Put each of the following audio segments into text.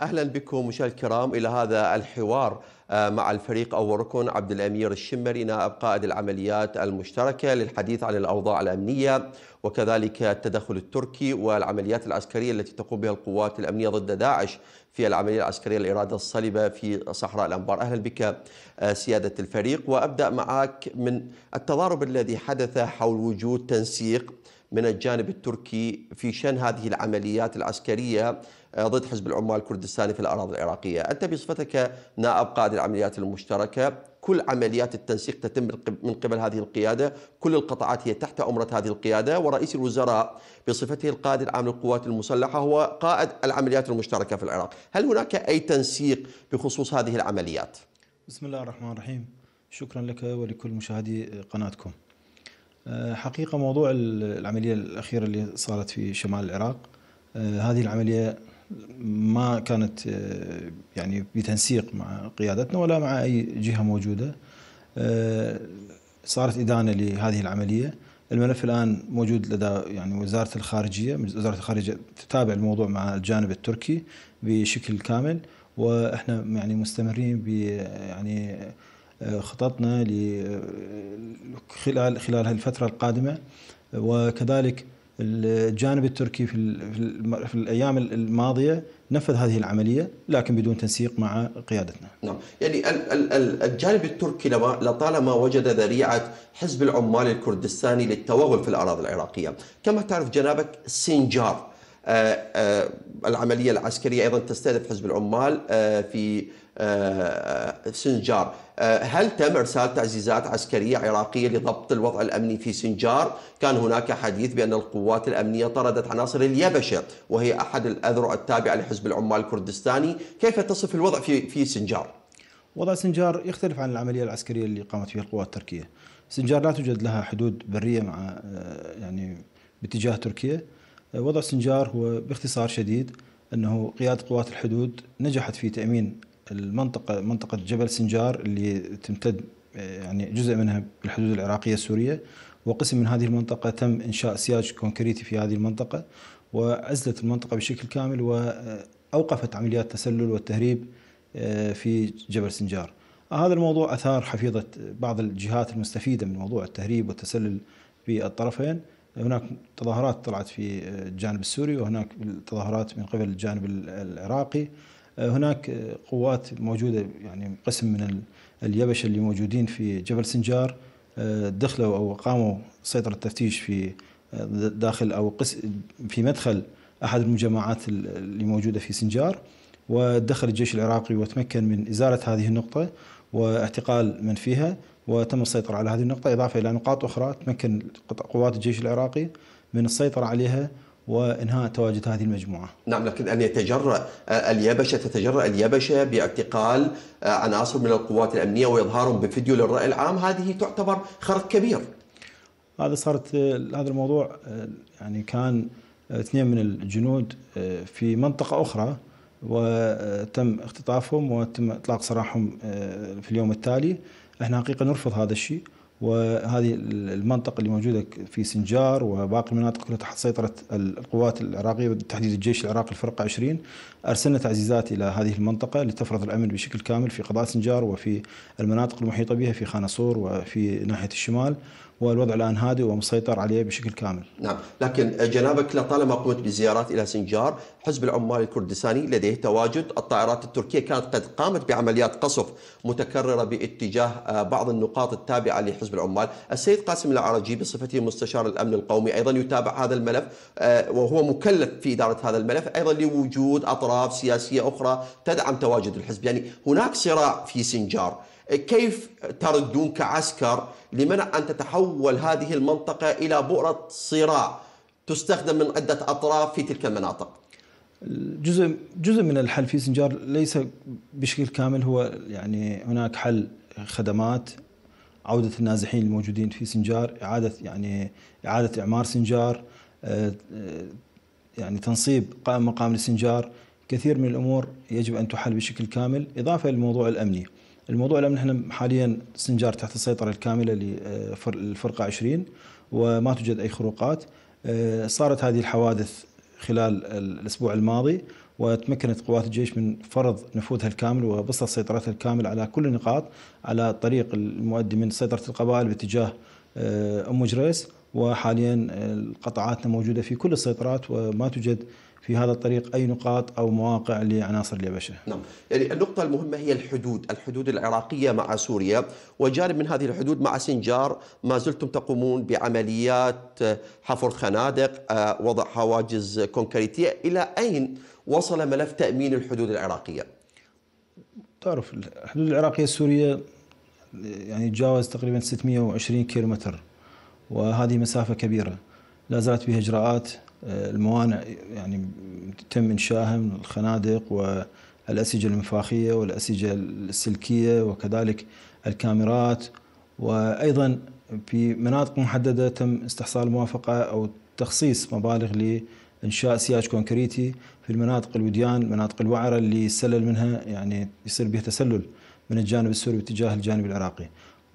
اهلا بكم مشاهدينا الكرام الى هذا الحوار آه، مع الفريق او ركن عبد الامير الشمري نائب قائد العمليات المشتركه للحديث عن الاوضاع الامنيه وكذلك التدخل التركي والعمليات العسكريه التي تقوم بها القوات الامنيه ضد داعش في العمليه العسكريه الاراده الصلبه في صحراء الانبار اهلا بك آه، سياده الفريق وابدا معك من التضارب الذي حدث حول وجود تنسيق من الجانب التركي في شن هذه العمليات العسكرية آه، ضد حزب العمال الكردستاني في الأراضي العراقية أنت بصفتك نائب قائد العمليات المشتركة كل عمليات التنسيق تتم من قبل هذه القيادة كل القطاعات هي تحت أمرة هذه القيادة ورئيس الوزراء بصفته القائد العام للقوات المسلحة هو قائد العمليات المشتركة في العراق هل هناك أي تنسيق بخصوص هذه العمليات؟ بسم الله الرحمن الرحيم شكرا لك ولكل مشاهدي قناتكم آه، حقيقة موضوع العملية الأخيرة اللي صارت في شمال العراق آه، هذه العملية ما كانت آه، يعني بتنسيق مع قيادتنا ولا مع أي جهة موجودة صارت إدانة لهذه العملية الملف الآن موجود لدى يعني وزارة الخارجية وزارة الخارجية تتابع الموضوع مع الجانب التركي بشكل كامل واحنا يعني مستمرين ب يعني خططنا خلال خلال هالفترة القادمة وكذلك الجانب التركي في في الايام الماضيه نفذ هذه العمليه لكن بدون تنسيق مع قيادتنا. نعم، يعني الجانب التركي لطالما وجد ذريعه حزب العمال الكردستاني للتوغل في الاراضي العراقيه، كما تعرف جنابك سنجار آه، آه، العمليه العسكريه ايضا تستهدف حزب العمال آه، في سنجار، آه، هل تم إرسال تعزيزات عسكرية عراقية لضبط الوضع الأمني في سنجار؟ كان هناك حديث بأن القوات الأمنية طردت عناصر اليبشة وهي أحد الأذرع التابعة لحزب العمال الكردستاني كيف تصف الوضع في, في سنجار؟ وضع سنجار يختلف عن العملية العسكرية اللي قامت فيها القوات التركية سنجار لا توجد لها حدود برية مع آه، يعني باتجاه تركيا آه، وضع سنجار هو باختصار شديد أنه قيادة قوات الحدود نجحت في تأمين المنطقه منطقه جبل سنجار اللي تمتد يعني جزء منها بالحدود العراقيه السوريه وقسم من هذه المنطقه تم انشاء سياج كونكريتي في هذه المنطقه وعزلت المنطقه بشكل كامل واوقفت عمليات التسلل والتهريب آه، في جبل سنجار. هذا الموضوع اثار حفيظه بعض الجهات المستفيده من موضوع التهريب والتسلل في الطرفين. هناك تظاهرات طلعت في الجانب السوري وهناك تظاهرات من قبل الجانب العراقي. هناك قوات موجودة يعني قسم من اليبش اللي موجودين في جبل سنجار آه، دخلوا أو قاموا سيطرة التفتيش في آه، داخل أو في مدخل أحد المجمعات اللي موجودة في سنجار ودخل الجيش العراقي وتمكن من إزالة هذه النقطة واعتقال من فيها وتم السيطرة على هذه النقطة إضافة إلى نقاط أخرى تمكن قوات الجيش العراقي من السيطرة عليها وانهاء تواجد هذه المجموعه. نعم لكن ان يتجرأ آه، اليابشه تتجرأ اليابشه باعتقال آه، عناصر من القوات الامنيه واظهارهم بفيديو للراي العام هذه تعتبر خرق كبير. هذا صارت آه، هذا الموضوع يعني كان اثنين من الجنود في منطقه اخرى وتم اختطافهم وتم اطلاق سراحهم في اليوم التالي. احنا حقيقه نرفض هذا الشيء. وهذه المنطقة اللي موجودة في سنجار وباقي المناطق كلها تحت سيطرة القوات العراقية بالتحديد الجيش العراقي الفرقة 20 أرسلنا تعزيزات إلى هذه المنطقة لتفرض الأمن بشكل كامل في قضاء سنجار وفي المناطق المحيطة بها في خانصور وفي ناحية الشمال والوضع الان هادئ ومسيطر عليه بشكل كامل. نعم، لكن جنابك لطالما قمت بزيارات الى سنجار، حزب العمال الكردستاني لديه تواجد، الطائرات التركيه كانت قد قامت بعمليات قصف متكرره باتجاه آه، بعض النقاط التابعه لحزب العمال، السيد قاسم العرجي بصفته مستشار الامن القومي ايضا يتابع هذا الملف آه، وهو مكلف في اداره هذا الملف ايضا لوجود اطراف سياسيه اخرى تدعم تواجد الحزب، يعني هناك صراع في سنجار. كيف تردون كعسكر لمنع أن تتحول هذه المنطقة إلى بؤرة صراع تستخدم من عدة أطراف في تلك المناطق جزء جزء من الحل في سنجار ليس بشكل كامل هو يعني هناك حل خدمات عودة النازحين الموجودين في سنجار إعادة يعني إعادة إعمار سنجار آه، آه، يعني تنصيب قائم مقام لسنجار كثير من الأمور يجب أن تحل بشكل كامل إضافة للموضوع الأمني الموضوع لان نحن حاليا سنجار تحت السيطره الكامله آه، للفرقه 20 وما توجد اي خروقات آه، صارت هذه الحوادث خلال الاسبوع الماضي وتمكنت قوات الجيش من فرض نفوذها الكامل وبسط سيطرتها الكامل على كل النقاط على الطريق المؤدي من سيطره القبائل باتجاه آه، ام جريس وحاليا قطعاتنا موجوده في كل السيطرات وما توجد في هذا الطريق أي نقاط أو مواقع لعناصر اليبشة نعم يعني النقطة المهمة هي الحدود الحدود العراقية مع سوريا وجانب من هذه الحدود مع سنجار ما زلتم تقومون بعمليات آه، حفر خنادق آه، وضع حواجز كونكريتية إلى أين وصل ملف تأمين الحدود العراقية تعرف الحدود العراقية السورية يعني تجاوز تقريبا 620 كيلومتر وهذه مسافة كبيرة لا زالت بها إجراءات الموانع يعني تم انشائها من الخنادق والاسجه المفاخيه والاسجه السلكيه وكذلك الكاميرات وايضا في مناطق محدده تم استحصال موافقه او تخصيص مبالغ لانشاء سياج كونكريتي في المناطق الوديان مناطق الوعره اللي السلل منها يعني يصير بها تسلل من الجانب السوري باتجاه الجانب العراقي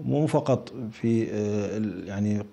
مو فقط في آه، يعني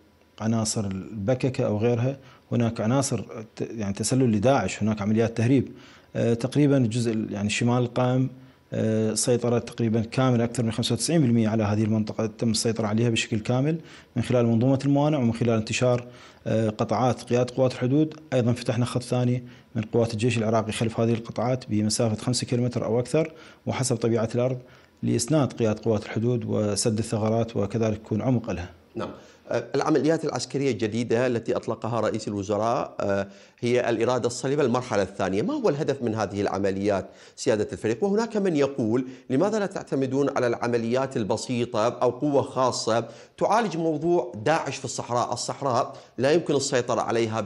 عناصر البككه او غيرها هناك عناصر يعني تسلل لداعش هناك عمليات تهريب آه، تقريبا الجزء يعني الشمال القائم آه، سيطرة تقريبا كاملة أكثر من 95% على هذه المنطقة تم السيطرة عليها بشكل كامل من خلال منظومة الموانع ومن خلال انتشار آه، قطعات قيادة قوات الحدود أيضا فتحنا خط ثاني من قوات الجيش العراقي خلف هذه القطعات بمسافة 5 كيلومتر أو أكثر وحسب طبيعة الأرض لإسناد قيادة قوات الحدود وسد الثغرات وكذلك يكون عمق لها نعم آه، العمليات العسكرية الجديدة التي أطلقها رئيس الوزراء آه، هي الإرادة الصليبة المرحلة الثانية ما هو الهدف من هذه العمليات سيادة الفريق وهناك من يقول لماذا لا تعتمدون على العمليات البسيطة أو قوة خاصة تعالج موضوع داعش في الصحراء الصحراء لا يمكن السيطرة عليها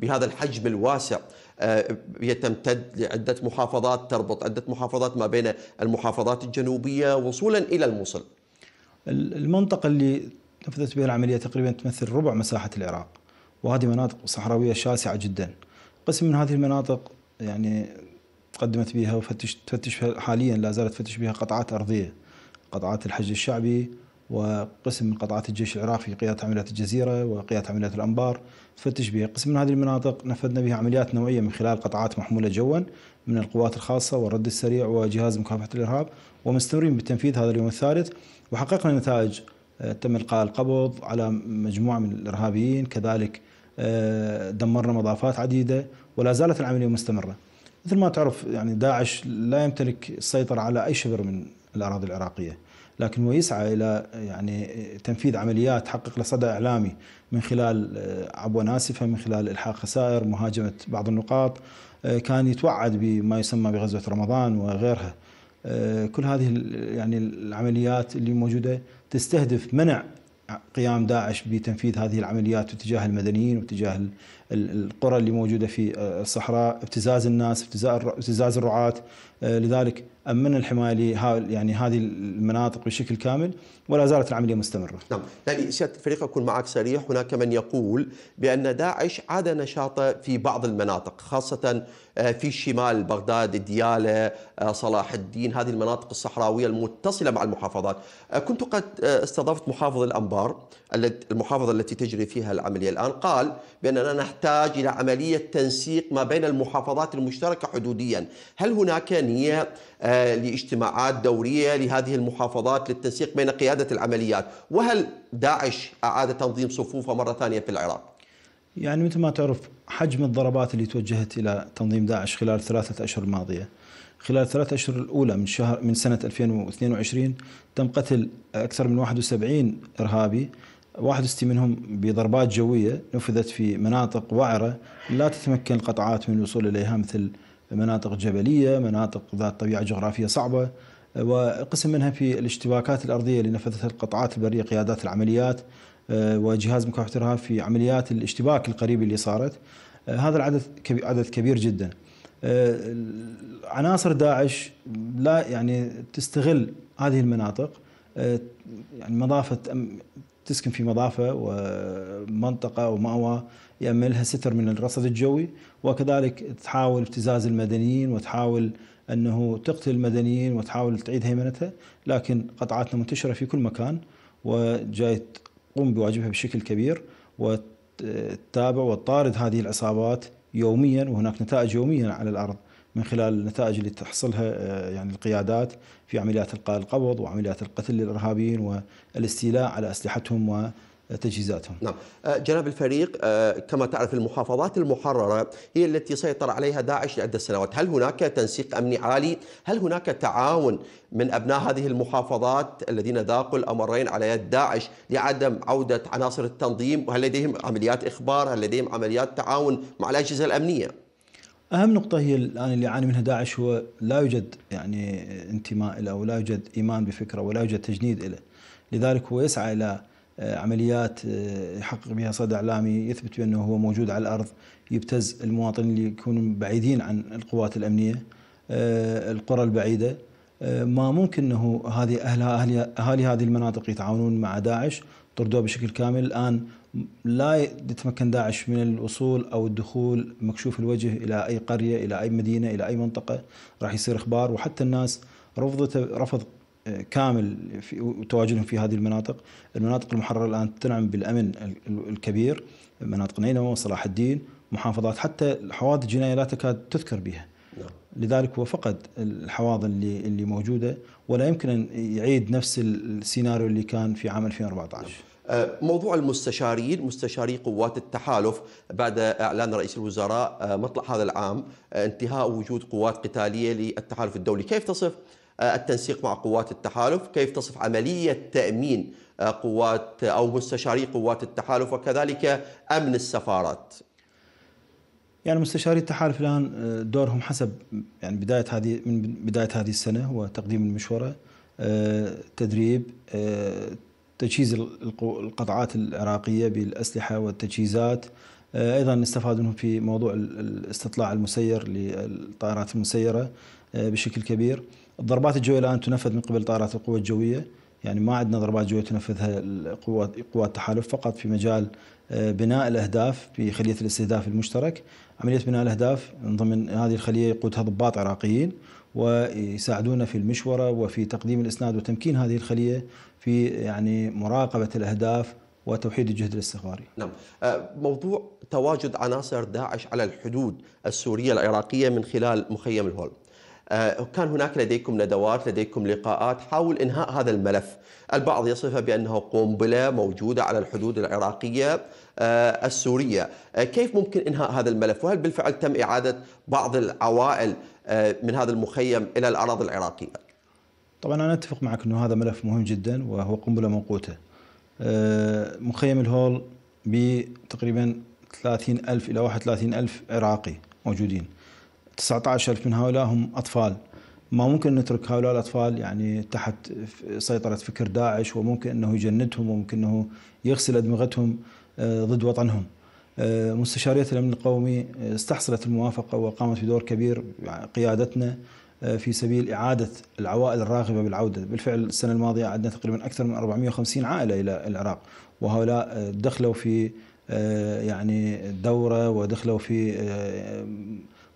بهذا الحجم الواسع آه، هي تمتد لعدة محافظات تربط عدة محافظات ما بين المحافظات الجنوبية وصولا إلى الموصل المنطقة اللي نفذت بها العملية تقريبا تمثل ربع مساحة العراق وهذه مناطق صحراوية شاسعة جدا قسم من هذه المناطق يعني تقدمت بها وفتش تفتش حاليا لا زالت تفتش بها قطعات أرضية قطعات الحج الشعبي وقسم من قطعات الجيش العراقي قيادة عمليات الجزيرة وقيادة عمليات الأنبار تفتش بها قسم من هذه المناطق نفذنا بها عمليات نوعية من خلال قطعات محمولة جوا من القوات الخاصة والرد السريع وجهاز مكافحة الإرهاب ومستمرين بالتنفيذ هذا اليوم الثالث وحققنا نتائج آه، تم القاء القبض على مجموعه من الارهابيين كذلك آه، دمرنا مضافات عديده ولا زالت العمليه مستمره مثل ما تعرف يعني داعش لا يمتلك السيطره على اي شبر من الاراضي العراقيه لكن هو يسعى الى يعني تنفيذ عمليات تحقق له صدى اعلامي من خلال آه، عبوه ناسفه من خلال الحاق خسائر مهاجمه بعض النقاط كان يتوعد بما يسمى بغزوه رمضان وغيرها آه، كل هذه يعني العمليات اللي موجوده تستهدف منع قيام داعش بتنفيذ هذه العمليات تجاه المدنيين وتجاه القرى اللي موجوده في آه، الصحراء ابتزاز الناس ابتزاز الرعاة آه، لذلك امن الحمايه يعني هذه المناطق بشكل كامل ولا زالت العمليه مستمره. نعم، يعني سياده الفريق اكون معك صريح، هناك من يقول بان داعش عاد نشاطه في بعض المناطق خاصه آه، في الشمال بغداد ديالى آه، صلاح الدين هذه المناطق الصحراوية المتصلة مع المحافظات آه، كنت قد استضفت محافظ الأنبار المحافظة التي تجري فيها العملية الآن قال بأننا نحتاج إلى عملية تنسيق ما بين المحافظات المشتركة حدوديا هل هناك نية لاجتماعات دورية لهذه المحافظات للتنسيق بين قيادة العمليات وهل داعش أعاد تنظيم صفوفه مرة ثانية في العراق يعني مثل ما تعرف حجم الضربات اللي توجهت الى تنظيم داعش خلال ثلاثه اشهر الماضيه خلال ثلاثة أشهر الأولى من شهر من سنة 2022 تم قتل أكثر من 71 إرهابي 61 منهم بضربات جوية نفذت في مناطق وعرة لا تتمكن القطعات من الوصول إليها مثل مناطق جبلية مناطق ذات طبيعة جغرافية صعبة وقسم منها في الاشتباكات الأرضية اللي نفذتها القطعات البرية قيادات العمليات آه، وجهاز مكافحه الارهاب في عمليات الاشتباك القريب اللي صارت آه، هذا العدد كبير عدد كبير جدا آه، عناصر داعش لا يعني تستغل هذه المناطق يعني مضافه تسكن في مضافه ومنطقه ومأوى يأملها ستر من الرصد الجوي وكذلك تحاول ابتزاز المدنيين وتحاول انه تقتل المدنيين وتحاول تعيد هيمنتها لكن قطعاتنا منتشره في كل مكان وجاي تقوم بواجبها بشكل كبير وتتابع وتطارد هذه العصابات يوميا وهناك نتائج يوميا على الارض من خلال النتائج اللي تحصلها آه، يعني القيادات في عمليات القاء القبض وعمليات القتل للارهابيين والاستيلاء على اسلحتهم و تجهيزاتهم نعم آه، جناب الفريق آه، كما تعرف المحافظات المحررة هي التي سيطر عليها داعش لعدة سنوات هل هناك تنسيق أمني عالي؟ هل هناك تعاون من أبناء هذه المحافظات الذين ذاقوا الأمرين على يد داعش لعدم عودة عناصر التنظيم؟ وهل لديهم عمليات إخبار؟ هل لديهم عمليات تعاون مع الأجهزة الأمنية؟ اهم نقطه هي الان اللي يعاني منها داعش هو لا يوجد يعني انتماء له ولا يوجد ايمان بفكره ولا يوجد تجنيد له لذلك هو يسعى الى آه، عمليات آه، يحقق بها صدى اعلامي يثبت بانه هو موجود على الارض يبتز المواطنين اللي يكونون بعيدين عن القوات الامنيه آه، القرى البعيده ما ممكن انه هذه اهل اهالي اهالي هذه المناطق يتعاونون مع داعش طردوه بشكل كامل الان لا يتمكن داعش من الوصول او الدخول مكشوف الوجه الى اي قريه الى اي مدينه الى اي منطقه راح يصير اخبار وحتى الناس رفضت رفض كامل في وتواجدهم في هذه المناطق المناطق المحررة الآن تنعم بالأمن الكبير مناطق نينوى وصلاح الدين محافظات حتى حوادث الجناية لا تكاد تذكر بها نعم. لذلك هو فقد الحواضن اللي اللي موجوده ولا يمكن ان يعيد نفس السيناريو اللي كان في عام 2014 نعم. آه، موضوع المستشارين مستشاري قوات التحالف بعد اعلان رئيس الوزراء آه، مطلع هذا العام آه، انتهاء وجود قوات قتاليه للتحالف الدولي كيف تصف آه، التنسيق مع قوات التحالف كيف تصف عملية تأمين آه، قوات أو مستشاري قوات التحالف وكذلك أمن السفارات يعني مستشاري التحالف الان آه، دورهم حسب يعني بدايه هذه من بدايه هذه السنه هو تقديم المشوره تدريب تجهيز القطعات العراقيه بالاسلحه والتجهيزات ايضا نستفاد منهم في موضوع الاستطلاع المسير للطائرات المسيره بشكل كبير الضربات الجويه الان تنفذ من قبل طائرات القوه الجويه يعني ما عندنا ضربات جويه تنفذها قوات قوات التحالف فقط في مجال آه، بناء الاهداف في خليه الاستهداف المشترك عمليه بناء الاهداف ضمن هذه الخليه يقودها ضباط عراقيين ويساعدونا في المشوره وفي تقديم الاسناد وتمكين هذه الخليه في يعني مراقبه الاهداف وتوحيد الجهد الاستخباري. نعم، آه، موضوع تواجد عناصر داعش على الحدود السوريه العراقيه من خلال مخيم الهول. آه، كان هناك لديكم ندوات لديكم لقاءات حول إنهاء هذا الملف البعض يصفه بأنه قنبلة موجودة على الحدود العراقية آه، السورية آه، كيف ممكن إنهاء هذا الملف وهل بالفعل تم إعادة بعض العوائل من هذا المخيم إلى الأراضي العراقية طبعا أنا أتفق معك أنه هذا ملف مهم جدا وهو قنبلة موقوتة مخيم الهول بتقريبا 30 ألف إلى 31 ألف عراقي موجودين 19 من هؤلاء هم أطفال ما ممكن نترك هؤلاء الأطفال يعني تحت سيطرة فكر داعش وممكن أنه يجندهم وممكن أنه يغسل أدمغتهم آه، ضد وطنهم آه، مستشارية الأمن القومي آه، استحصلت الموافقة وقامت بدور كبير قيادتنا في سبيل إعادة العوائل الراغبة بالعودة بالفعل السنة الماضية عدنا تقريبا أكثر من 450 عائلة إلى العراق وهؤلاء دخلوا في يعني دورة ودخلوا في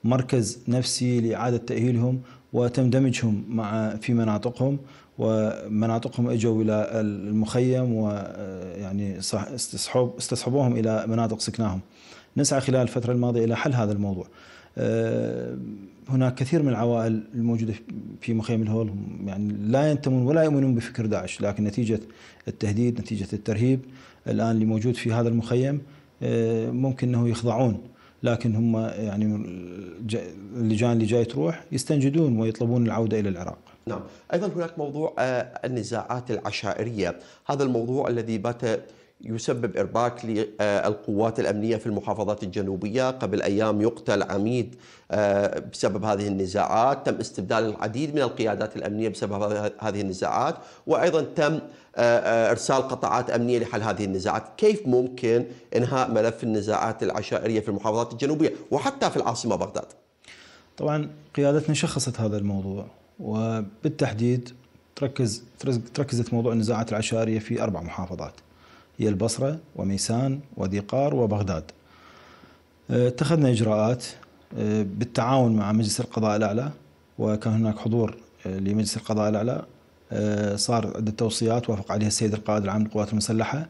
مركز نفسي لإعادة تأهيلهم وتندمجهم مع في مناطقهم ومناطقهم اجوا الى المخيم ويعني استصحب استصحبوهم الى مناطق سكناهم. نسعى خلال الفتره الماضيه الى حل هذا الموضوع. آه، هناك كثير من العوائل الموجوده في مخيم الهول يعني لا ينتمون ولا يؤمنون بفكر داعش لكن نتيجه التهديد نتيجه الترهيب الان اللي موجود في هذا المخيم آه، ممكن انه يخضعون لكن هم يعني اللجان اللي جاي تروح يستنجدون ويطلبون العوده الى العراق. نعم، ايضا هناك موضوع آه، النزاعات العشائريه، هذا الموضوع الذي بات يسبب ارباك للقوات الامنيه في المحافظات الجنوبيه، قبل ايام يقتل عميد آه، بسبب هذه النزاعات، تم استبدال العديد من القيادات الامنيه بسبب هذه النزاعات، وايضا تم آه، آه، ارسال قطاعات امنيه لحل هذه النزاعات، كيف ممكن انهاء ملف النزاعات العشائريه في المحافظات الجنوبيه وحتى في العاصمه بغداد؟ طبعا قيادتنا شخصت هذا الموضوع وبالتحديد تركز تركزت موضوع النزاعات العشائريه في اربع محافظات. هي البصرة وميسان وذيقار وبغداد أه، اتخذنا إجراءات أه، بالتعاون مع مجلس القضاء الأعلى وكان هناك حضور أه، لمجلس القضاء الأعلى صار عدة توصيات وافق عليها السيد القائد العام للقوات المسلحة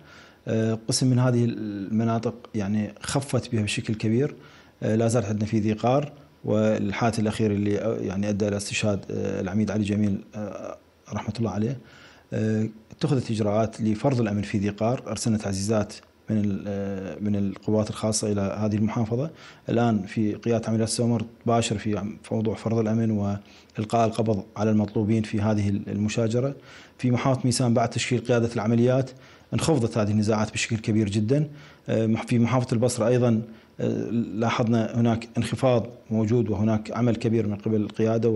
قسم من هذه المناطق يعني خفت بها بشكل كبير لا زال عندنا في ذيقار والحادث الأخير اللي يعني أدى إلى استشهاد العميد علي جميل رحمة الله عليه اتخذت اجراءات لفرض الامن في ذي قار، ارسلنا تعزيزات من آه، من القوات الخاصه الى هذه المحافظه، الان في قياده عمليات سومر تباشر في موضوع فرض الامن والقاء القبض على المطلوبين في هذه المشاجره، في محافظه ميسان بعد تشكيل قياده العمليات انخفضت هذه النزاعات بشكل كبير جدا، آه، في محافظه البصره ايضا آه، لاحظنا هناك انخفاض موجود وهناك عمل كبير من قبل القياده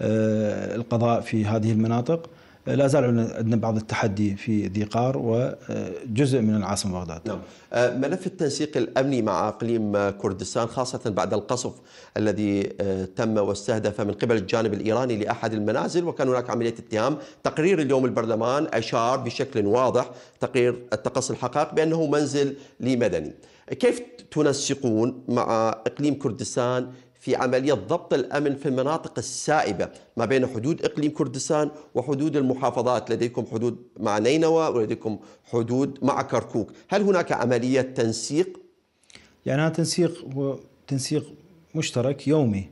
والقضاء في هذه المناطق لا زال عندنا بعض التحدي في ذي قار وجزء آه، من العاصمه بغداد. نعم. آه، ملف التنسيق الامني مع اقليم كردستان خاصه بعد القصف الذي آه، تم واستهدف من قبل الجانب الايراني لاحد المنازل وكان هناك عمليه اتهام، تقرير اليوم البرلمان اشار بشكل واضح تقرير التقصي الحقائق بانه منزل لمدني. كيف تنسقون مع اقليم كردستان في عملية ضبط الأمن في المناطق السائبة ما بين حدود إقليم كردستان وحدود المحافظات لديكم حدود مع نينوى ولديكم حدود مع كركوك هل هناك عملية تنسيق؟ يعني هذا تنسيق تنسيق مشترك يومي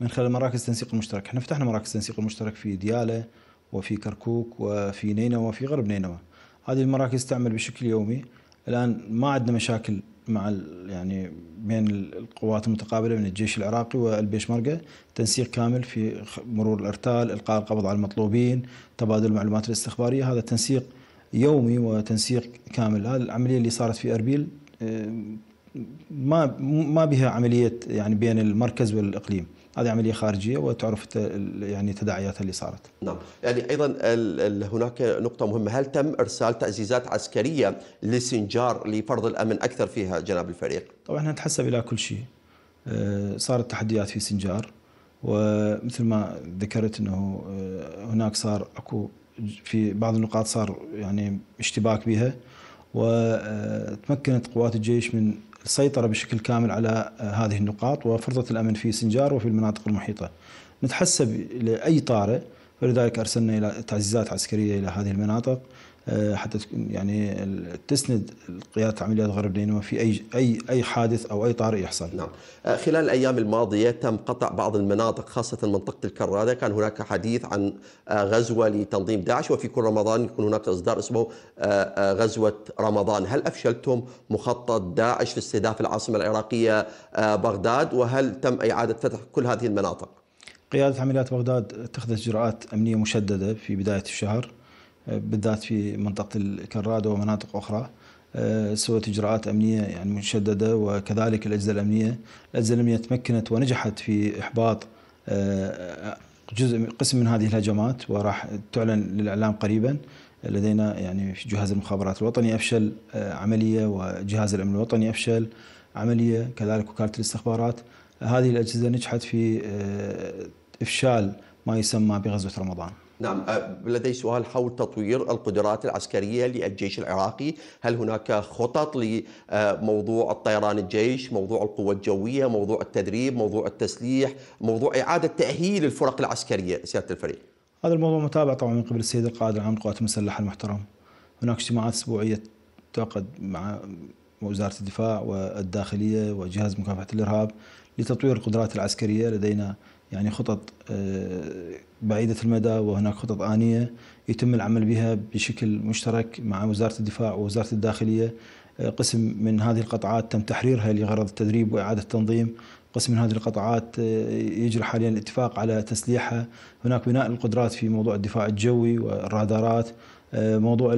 من خلال مراكز التنسيق المشترك احنا فتحنا مراكز التنسيق المشترك في ديالة وفي كركوك وفي نينوى وفي غرب نينوى هذه المراكز تعمل بشكل يومي الان ما عندنا مشاكل مع يعني بين القوات المتقابله من الجيش العراقي والبيشمركه تنسيق كامل في مرور الارتال، القاء القبض على المطلوبين، تبادل المعلومات الاستخباريه، هذا تنسيق يومي وتنسيق كامل، هذه العمليه اللي صارت في اربيل آه، ما ما بها عمليه يعني بين المركز والاقليم. هذه عمليه خارجيه وتعرف يعني تداعياتها اللي صارت. نعم، يعني ايضا هناك نقطه مهمه، هل تم ارسال تعزيزات عسكريه لسنجار لفرض الامن اكثر فيها جناب الفريق؟ طبعا احنا نتحسب الى كل شيء. آه، صارت تحديات في سنجار ومثل ما ذكرت انه آه، هناك صار اكو في بعض النقاط صار يعني اشتباك بها وتمكنت قوات الجيش من السيطرة بشكل كامل على آه، هذه النقاط وفرضة الأمن في سنجار وفي المناطق المحيطة نتحسب لأي طارئ ولذلك أرسلنا إلى تعزيزات عسكرية إلى هذه المناطق آه، حتى يعني تسند قياده عمليات غرب دينما في اي اي اي حادث او اي طارئ يحصل. نعم. آه، خلال الايام الماضيه تم قطع بعض المناطق خاصه منطقه الكراده، كان هناك حديث عن آه، غزوه لتنظيم داعش وفي كل رمضان يكون هناك اصدار اسمه غزوه رمضان، هل افشلتم مخطط داعش في استهداف العاصمه العراقيه بغداد وهل تم اعاده فتح كل هذه المناطق؟ قياده عمليات بغداد اتخذت اجراءات امنيه مشدده في بدايه الشهر. بالذات في منطقه الكرادة ومناطق اخرى آه، سوت اجراءات امنيه يعني مشدده وكذلك الاجهزه الامنيه، الاجهزه الامنيه تمكنت ونجحت في احباط آه، جزء من قسم من هذه الهجمات وراح تعلن للاعلام قريبا لدينا يعني في جهاز المخابرات الوطني افشل آه، عمليه وجهاز الامن الوطني افشل عمليه كذلك وكاله الاستخبارات هذه الاجهزه نجحت في افشال ما يسمى بغزوه رمضان نعم لدي سؤال حول تطوير القدرات العسكرية للجيش العراقي هل هناك خطط لموضوع الطيران الجيش موضوع القوة الجوية موضوع التدريب موضوع التسليح موضوع إعادة تأهيل الفرق العسكرية سيادة الفريق هذا الموضوع متابع طبعا من قبل السيد القائد العام للقوات المسلحة المحترم هناك اجتماعات أسبوعية تعقد مع وزارة الدفاع والداخلية وجهاز مكافحة الإرهاب لتطوير القدرات العسكرية لدينا يعني خطط بعيدة المدى وهناك خطط آنية يتم العمل بها بشكل مشترك مع وزارة الدفاع ووزارة الداخلية آه، قسم من هذه القطاعات تم تحريرها لغرض التدريب وإعادة التنظيم قسم من هذه القطاعات آه، يجري حاليا الاتفاق على تسليحها هناك بناء القدرات في موضوع الدفاع الجوي والرادارات آه، موضوع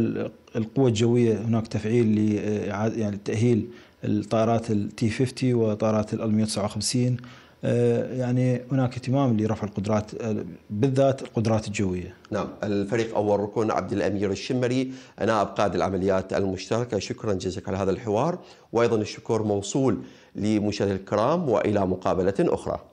القوة الجوية هناك تفعيل لإعادة يعني تأهيل الطائرات التي 50 وطائرات ال 159 آه، يعني هناك اهتمام لرفع القدرات آه، بالذات القدرات الجويه. نعم، الفريق اول ركن عبد الامير الشمري نائب قائد العمليات المشتركه، شكرا جزيلا على هذا الحوار وايضا الشكر موصول لمشاهدينا الكرام والى مقابله اخرى.